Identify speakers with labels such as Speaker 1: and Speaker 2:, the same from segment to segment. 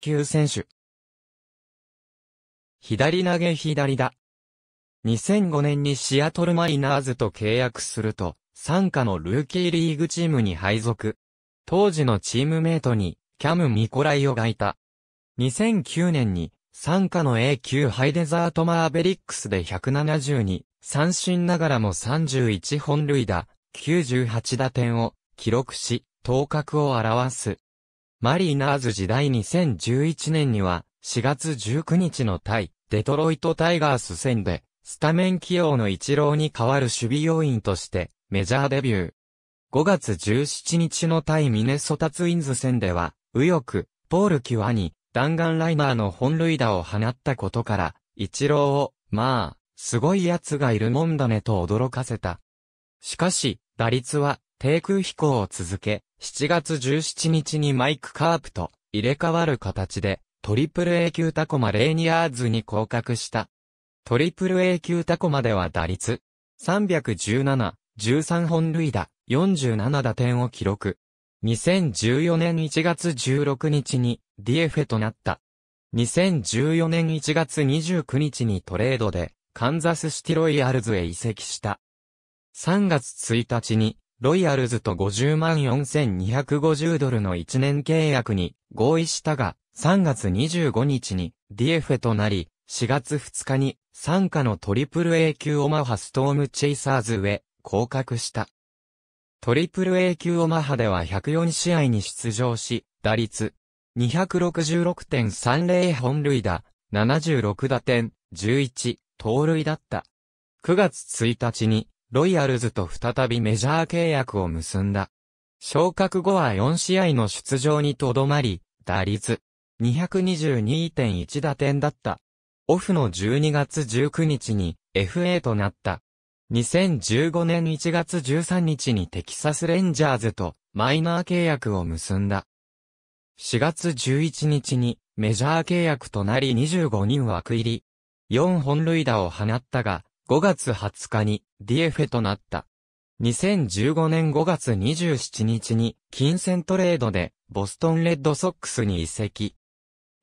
Speaker 1: 球選手。左投げ左だ。2005年にシアトルマリナーズと契約すると、参加のルーキーリーグチームに配属。当時のチームメイトに、キャム・ミコライオがいた。2009年に、参加の A 級ハイデザートマーベリックスで172、三振ながらも31本塁打、98打点を記録し、頭角を表す。マリーナーズ時代2011年には、4月19日の対、デトロイトタイガース戦で、スタメン起用の一郎に代わる守備要員として、メジャーデビュー。5月17日の対ミネソタツインズ戦では、右翼、ポール・キュアに、弾丸ライナーの本塁打を放ったことから、一郎を、まあ、すごい奴がいるもんだねと驚かせた。しかし、打率は低空飛行を続け、7月17日にマイク・カープと入れ替わる形で、トリプル A 級タコマレーニアーズに降格した。トリプル A 級タコマでは打率317、13本塁打、47打点を記録。2014年1月16日にディエフェとなった。2014年1月29日にトレードでカンザスシティロイヤルズへ移籍した。3月1日にロイヤルズと50万4250ドルの1年契約に合意したが、3月25日にディエフェとなり、4月2日に参加のトリプル A 級オマハストームチェイサーズへ降格した。トリプル A 級オマハでは104試合に出場し、打率266.30本塁打、76打点、11盗塁だった。9月1日にロイヤルズと再びメジャー契約を結んだ。昇格後は4試合の出場にとどまり、打率222.1打点だった。オフの12月19日に FA となった。2015年1月13日にテキサスレンジャーズとマイナー契約を結んだ。4月11日にメジャー契約となり25人枠入り。4本塁打を放ったが、5月20日にディエフェとなった。2015年5月27日に金銭トレードでボストンレッドソックスに移籍。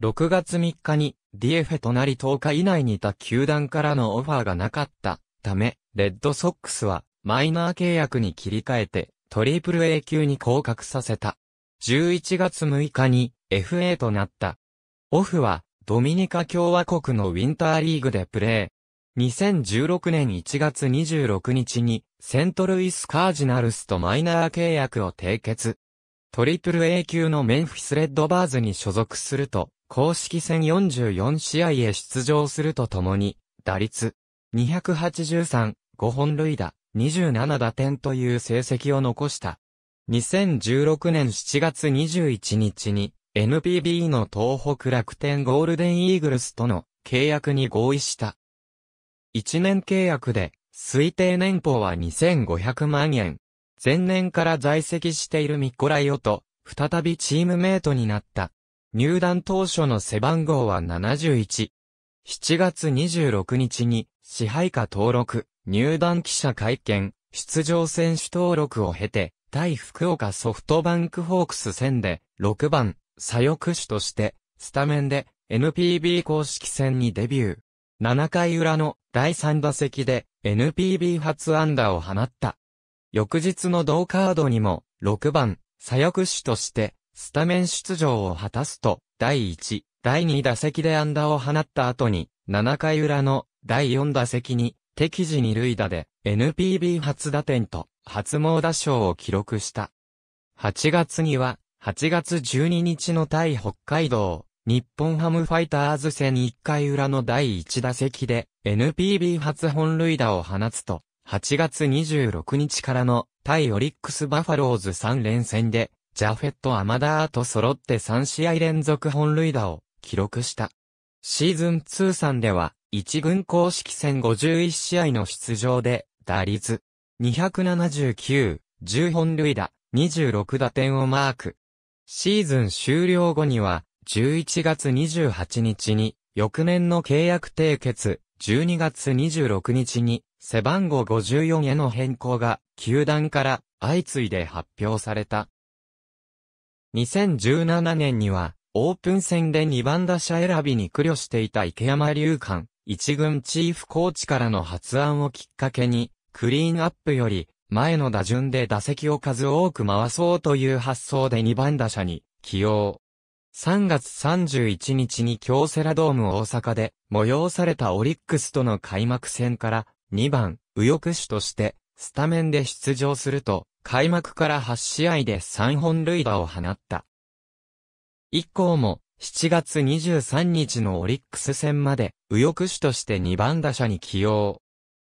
Speaker 1: 6月3日にディエフェとなり10日以内にいた球団からのオファーがなかったため、レッドソックスはマイナー契約に切り替えてトリプル A 級に降格させた。11月6日に FA となった。オフはドミニカ共和国のウィンターリーグでプレ2016年1月26日に、セントルイスカージナルスとマイナー契約を締結。トリプル A 級のメンフィスレッドバーズに所属すると、公式戦44試合へ出場するとともに、打率283、5本塁打、27打点という成績を残した。2016年7月21日に、NPB の東北楽天ゴールデンイーグルスとの契約に合意した。1年契約で、推定年俸は2500万円。前年から在籍しているミコライオと、再びチームメイトになった。入団当初の背番号は71。7月26日に、支配下登録、入団記者会見、出場選手登録を経て、対福岡ソフトバンクホークス戦で、6番、左翼手として、スタメンで、NPB 公式戦にデビュー。7回裏の第3打席で NPB 初安打を放った。翌日の同カードにも6番左翼手としてスタメン出場を果たすと第1、第2打席で安打を放った後に7回裏の第4打席に適時二塁打で NPB 初打点と初猛打賞を記録した。8月には8月12日の対北海道日本ハムファイターズ戦1回裏の第1打席で NPB 初本塁打を放つと、8月26日からの対オリックスバファローズ3連戦で、ジャフェット・アマダーと揃って3試合連続本塁打を記録した。シーズン通算では、1軍公式戦51試合の出場で、打率279、10本塁打、26打点をマーク。シーズン終了後には、11月28日に、翌年の契約締結、12月26日に、背番号54への変更が、球団から相次いで発表された。2017年には、オープン戦で2番打者選びに苦慮していた池山隆館、一軍チーフコーチからの発案をきっかけに、クリーンアップより、前の打順で打席を数多く回そうという発想で2番打者に起用。3月31日に京セラドーム大阪で催されたオリックスとの開幕戦から2番右翼手としてスタメンで出場すると開幕から8試合で3本塁打を放った。以降も7月23日のオリックス戦まで右翼手として2番打者に起用。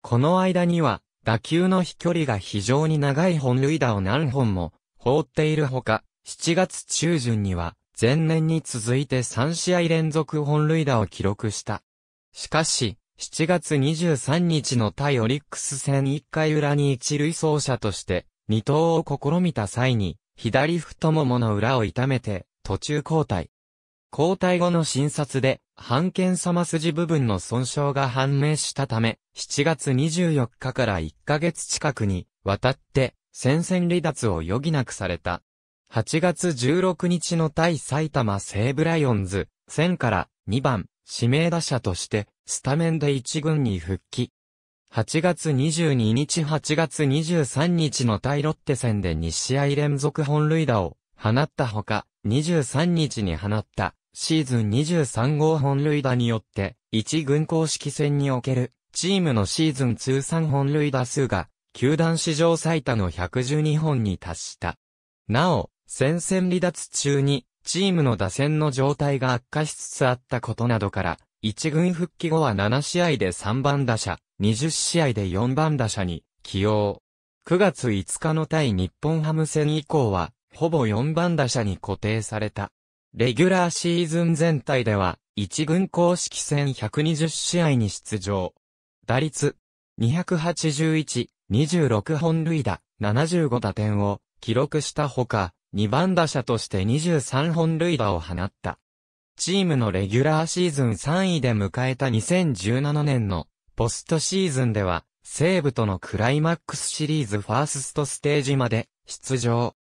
Speaker 1: この間には打球の飛距離が非常に長い本塁打を何本も放っているほか、7月中旬には前年に続いて3試合連続本塁打を記録した。しかし、7月23日の対オリックス戦1回裏に一塁走者として、二投を試みた際に、左太ももの裏を痛めて、途中交代。交代後の診察で、半剣様筋部分の損傷が判明したため、7月24日から1ヶ月近くに、渡って、戦線離脱を余儀なくされた。8月16日の対埼玉西武ライオンズ戦から2番指名打者としてスタメンで1軍に復帰。8月22日8月23日の対ロッテ戦で2試合連続本塁打を放ったほか、23日に放ったシーズン23号本塁打によって1軍公式戦におけるチームのシーズン通算本塁打数が球団史上最多の112本に達した。なお、戦線離脱中に、チームの打線の状態が悪化しつつあったことなどから、一軍復帰後は7試合で3番打者、20試合で4番打者に起用。9月5日の対日本ハム戦以降は、ほぼ4番打者に固定された。レギュラーシーズン全体では、一軍公式戦120試合に出場。打率、281、26本塁打、75打点を記録したほか、2番打者として23本塁打を放った。チームのレギュラーシーズン3位で迎えた2017年のポストシーズンでは西武とのクライマックスシリーズファーストステージまで出場。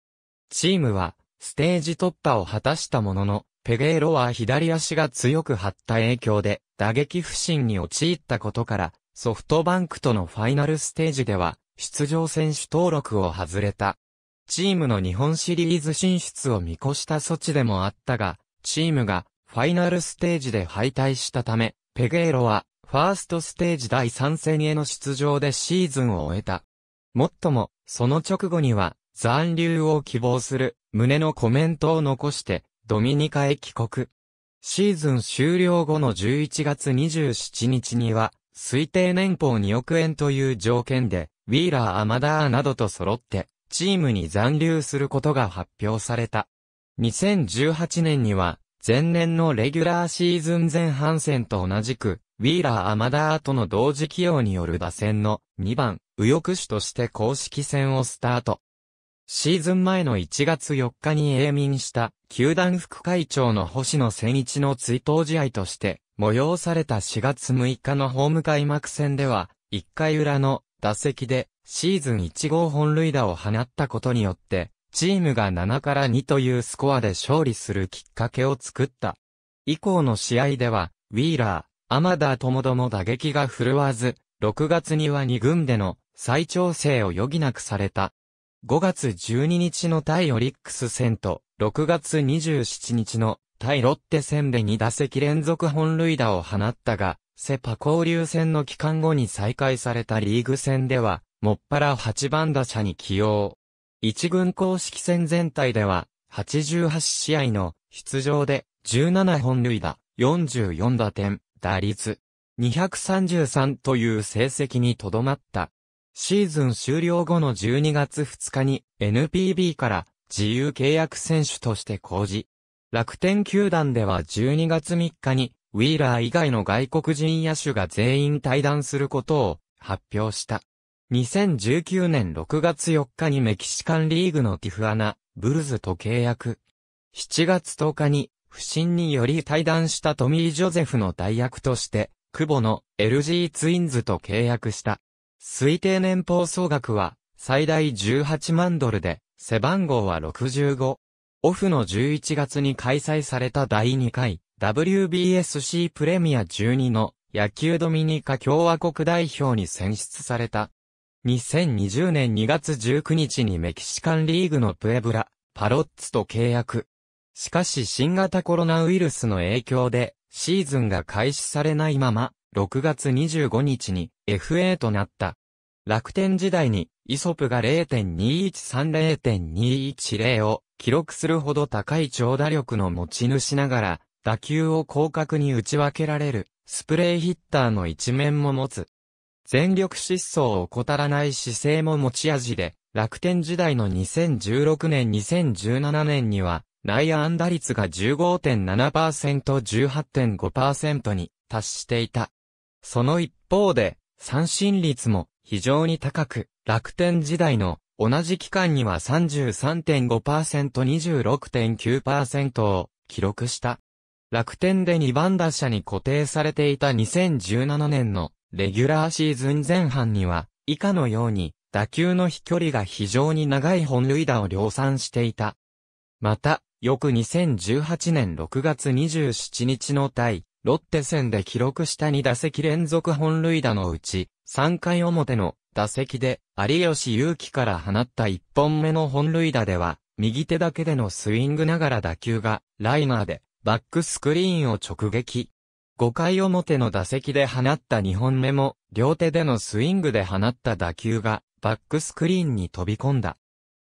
Speaker 1: チームはステージ突破を果たしたもののペゲーロは左足が強く張った影響で打撃不振に陥ったことからソフトバンクとのファイナルステージでは出場選手登録を外れた。チームの日本シリーズ進出を見越した措置でもあったが、チームがファイナルステージで敗退したため、ペゲーロはファーストステージ第3戦への出場でシーズンを終えた。もっとも、その直後には残留を希望する胸のコメントを残して、ドミニカへ帰国。シーズン終了後の11月27日には、推定年俸2億円という条件で、ウィーラー・アマダーなどと揃って、チームに残留することが発表された。2018年には、前年のレギュラーシーズン前半戦と同じく、ウィーラー・アマダーとの同時起用による打線の2番、右翼手として公式戦をスタート。シーズン前の1月4日に永眠した、球団副会長の星野千一の追悼試合として、催された4月6日のホーム開幕戦では、1回裏の打席でシーズン1号本塁打を放ったことによって、チームが7から2というスコアで勝利するきっかけを作った。以降の試合では、ウィーラー、アマダーともども打撃が振るわず、6月には2軍での再調整を余儀なくされた。5月12日の対オリックス戦と、6月27日の対ロッテ戦で2打席連続本塁打を放ったが、セパ交流戦の期間後に再開されたリーグ戦では、もっぱら8番打者に起用。一軍公式戦全体では、88試合の出場で17本塁打、44打点、打率233という成績にとどまった。シーズン終了後の12月2日に NPB から自由契約選手として公示。楽天球団では12月3日にウィーラー以外の外国人野手が全員退団することを発表した。2019年6月4日にメキシカンリーグのティフアナ、ブルズと契約。7月10日に、不審により退団したトミー・ジョゼフの代役として、久保の LG ツインズと契約した。推定年俸総額は最大18万ドルで、背番号は65。オフの11月に開催された第2回 WBSC プレミア12の野球ドミニカ共和国代表に選出された。2020年2月19日にメキシカンリーグのプエブラ、パロッツと契約。しかし新型コロナウイルスの影響でシーズンが開始されないまま6月25日に FA となった。楽天時代にイソプが0.213、0.210を記録するほど高い長打力の持ち主ながら打球を広角に打ち分けられる、スプレーヒッターの一面も持つ。全力疾走を怠らない姿勢も持ち味で、楽天時代の2016年2017年には、内野安打率が 15.7%18.5% に達していた。その一方で、三振率も非常に高く、楽天時代の同じ期間には 33.5%26.9% を記録した。楽天で2番打者に固定されていた2017年のレギュラーシーズン前半には、以下のように、打球の飛距離が非常に長い本塁打を量産していた。また、翌2018年6月27日の対、ロッテ戦で記録した2打席連続本塁打のうち、3回表の打席で、有吉祐希から放った1本目の本塁打では、右手だけでのスイングながら打球が、ライナーで、バックスクリーンを直撃。5回表の打席で放った2本目も、両手でのスイングで放った打球が、バックスクリーンに飛び込んだ。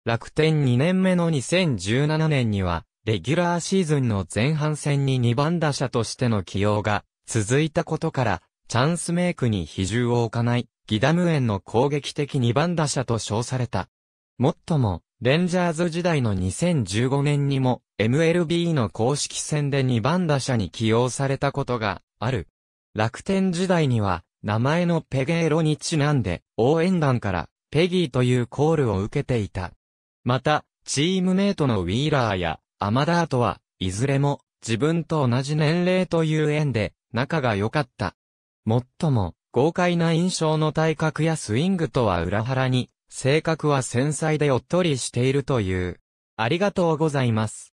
Speaker 1: 楽天2年目の2017年には、レギュラーシーズンの前半戦に2番打者としての起用が続いたことから、チャンスメイクに比重を置かない、ギダムエンの攻撃的2番打者と称された。もっとも、レンジャーズ時代の2015年にも、MLB の公式戦で2番打者に起用されたことがある。楽天時代には、名前のペゲーロにちなんで、応援団からペギーというコールを受けていた。また、チームメイトのウィーラーやアマダートは、いずれも自分と同じ年齢という縁で仲が良かった。もっとも、豪快な印象の体格やスイングとは裏腹に、性格は繊細でおっとりしているという。ありがとうございます。